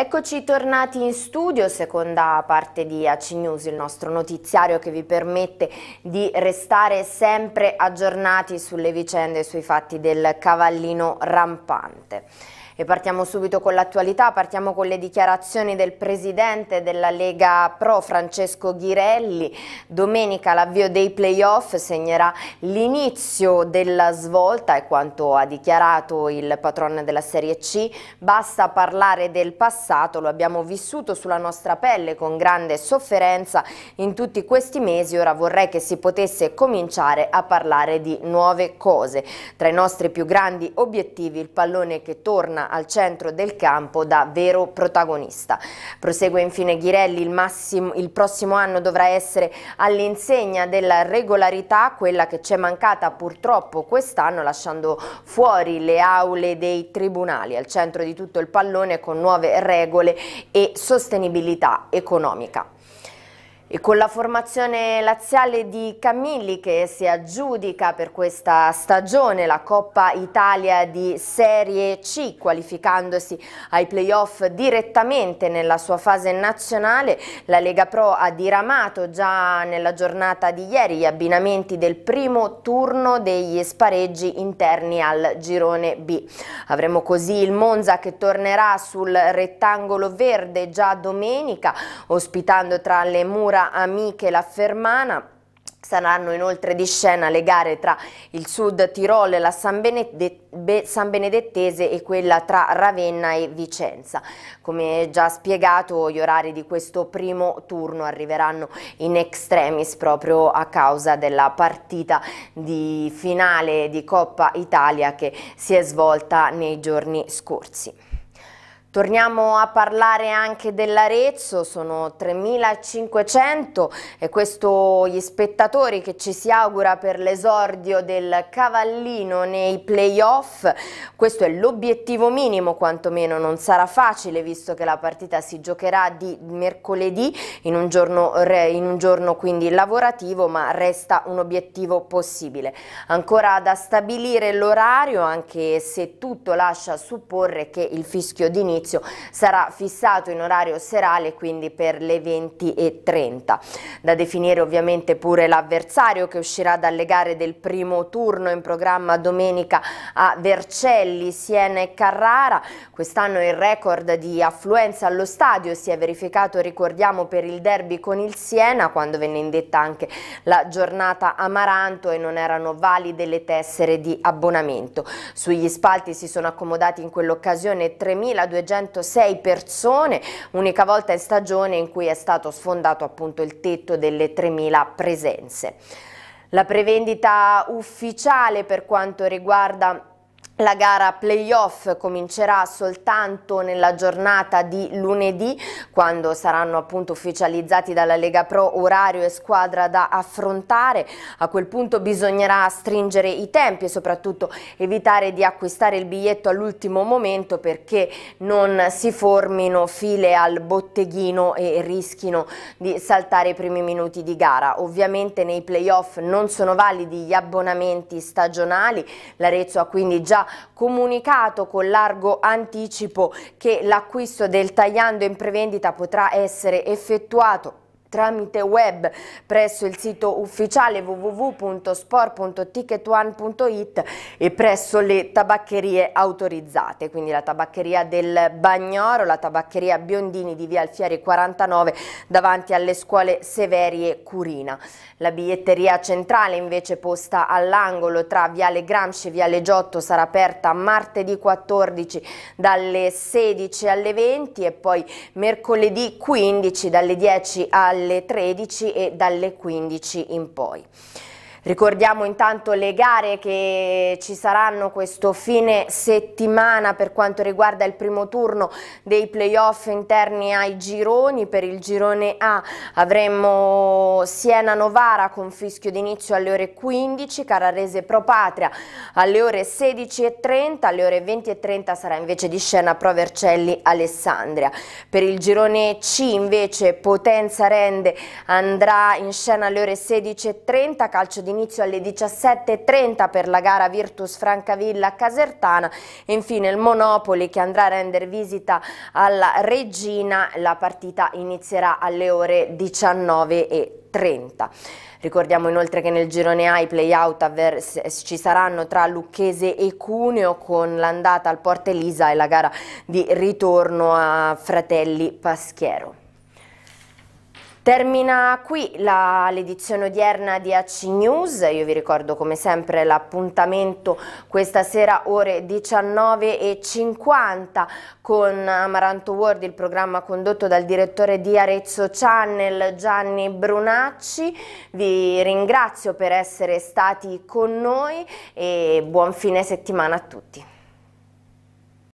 Eccoci tornati in studio, seconda parte di AC News, il nostro notiziario che vi permette di restare sempre aggiornati sulle vicende e sui fatti del cavallino rampante. E partiamo subito con l'attualità, partiamo con le dichiarazioni del presidente della Lega Pro Francesco Ghirelli. Domenica l'avvio dei playoff segnerà l'inizio della svolta, è quanto ha dichiarato il patron della Serie C. Basta parlare del passato, lo abbiamo vissuto sulla nostra pelle con grande sofferenza in tutti questi mesi, ora vorrei che si potesse cominciare a parlare di nuove cose. Tra i nostri più grandi obiettivi il pallone che torna al centro del campo da vero protagonista. Prosegue infine Ghirelli, il, massimo, il prossimo anno dovrà essere all'insegna della regolarità, quella che ci è mancata purtroppo quest'anno, lasciando fuori le aule dei tribunali, al centro di tutto il pallone con nuove regole e sostenibilità economica. E con la formazione laziale di Camilli che si aggiudica per questa stagione la Coppa Italia di Serie C qualificandosi ai playoff direttamente nella sua fase nazionale, la Lega Pro ha diramato già nella giornata di ieri gli abbinamenti del primo turno degli spareggi interni al girone B. Avremo così il Monza che tornerà sul rettangolo verde già domenica ospitando tra le mura Ventura Amiche La Fermana. Saranno inoltre di scena le gare tra il Sud Tirol e la San, Benedettese e quella tra Ravenna e Vicenza. Come già spiegato gli orari di questo primo turno arriveranno in extremis proprio a causa della partita di finale di Coppa Italia che si è svolta nei giorni scorsi. Torniamo a parlare anche dell'Arezzo, sono 3.500 e questo gli spettatori che ci si augura per l'esordio del Cavallino nei playoff. Questo è l'obiettivo minimo, quantomeno non sarà facile visto che la partita si giocherà di mercoledì in un giorno, in un giorno quindi lavorativo ma resta un obiettivo possibile. Ancora da stabilire l'orario anche se tutto lascia supporre che il fischio d'inizio servizio sarà fissato in orario serale quindi per le 20.30. Da definire ovviamente pure l'avversario che uscirà dalle gare del primo turno in programma domenica a Vercelli, Siena e Carrara. Quest'anno il record di affluenza allo stadio si è verificato ricordiamo per il derby con il Siena quando venne indetta anche la giornata Amaranto e non erano valide le tessere di abbonamento. Sugli spalti si sono accomodati in quell'occasione 3.200 106 persone, unica volta in stagione in cui è stato sfondato appunto il tetto delle 3.000 presenze. La prevendita ufficiale per quanto riguarda la gara playoff comincerà soltanto nella giornata di lunedì quando saranno appunto ufficializzati dalla Lega Pro orario e squadra da affrontare. A quel punto bisognerà stringere i tempi e soprattutto evitare di acquistare il biglietto all'ultimo momento perché non si formino file al botteghino e rischino di saltare i primi minuti di gara. Ovviamente nei playoff non sono validi gli abbonamenti stagionali, l'Arezzo ha quindi già comunicato con largo anticipo che l'acquisto del tagliando in prevendita potrà essere effettuato tramite web presso il sito ufficiale www.sport.ticketone.it e presso le tabaccherie autorizzate, quindi la tabaccheria del Bagnoro, la tabaccheria Biondini di Via Alfieri 49 davanti alle scuole Severi e Curina. La biglietteria centrale invece posta all'angolo tra Viale Gramsci e Viale Giotto sarà aperta martedì 14 dalle 16 alle 20 e poi mercoledì 15 dalle 10 alle dalle 13 e dalle 15 in poi. Ricordiamo intanto le gare che ci saranno questo fine settimana per quanto riguarda il primo turno dei playoff interni ai gironi. Per il girone A avremo Siena-Novara con fischio d'inizio alle ore 15, cararese Patria alle ore 16.30, alle ore 20.30 sarà invece di scena Pro vercelli alessandria Per il girone C invece Potenza-Rende andrà in scena alle ore 16.30, calcio di d'inizio alle 17.30 per la gara Virtus Francavilla Casertana e infine il Monopoli che andrà a rendere visita alla Regina. La partita inizierà alle ore 19.30. Ricordiamo inoltre che nel girone A i play-out ci saranno tra Lucchese e Cuneo con l'andata al Porta Elisa e la gara di ritorno a Fratelli Paschiero. Termina qui l'edizione odierna di AC News, io vi ricordo come sempre l'appuntamento questa sera ore 19.50 con Amaranto World, il programma condotto dal direttore di Arezzo Channel Gianni Brunacci, vi ringrazio per essere stati con noi e buon fine settimana a tutti.